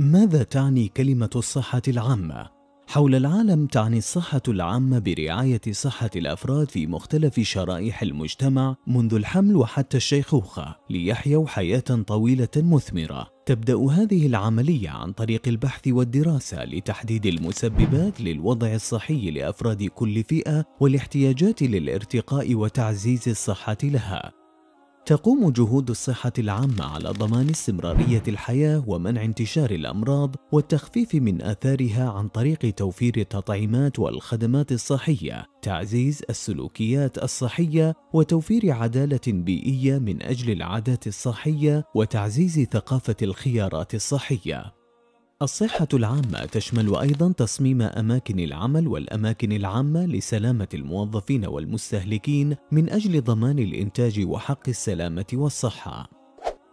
ماذا تعني كلمة الصحة العامة؟ حول العالم تعني الصحة العامة برعاية صحة الأفراد في مختلف شرائح المجتمع منذ الحمل وحتى الشيخوخة ليحيوا حياة طويلة مثمرة. تبدأ هذه العملية عن طريق البحث والدراسة لتحديد المسببات للوضع الصحي لأفراد كل فئة والاحتياجات للارتقاء وتعزيز الصحة لها. تقوم جهود الصحة العامة على ضمان استمرارية الحياة ومنع انتشار الأمراض والتخفيف من آثارها عن طريق توفير التطعيمات والخدمات الصحية، تعزيز السلوكيات الصحية وتوفير عدالة بيئية من أجل العادات الصحية وتعزيز ثقافة الخيارات الصحية. الصحة العامة تشمل أيضا تصميم أماكن العمل والأماكن العامة لسلامة الموظفين والمستهلكين من أجل ضمان الإنتاج وحق السلامة والصحة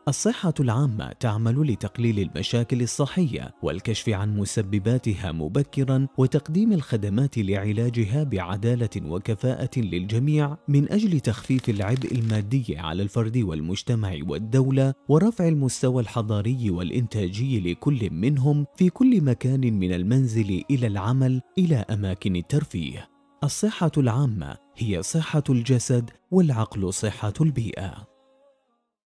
الصحة العامة تعمل لتقليل المشاكل الصحية والكشف عن مسبباتها مبكرا وتقديم الخدمات لعلاجها بعدالة وكفاءة للجميع من أجل تخفيف العبء المادي على الفرد والمجتمع والدولة ورفع المستوى الحضاري والإنتاجي لكل منهم في كل مكان من المنزل إلى العمل إلى أماكن الترفيه. الصحة العامة هي صحة الجسد والعقل صحة البيئة.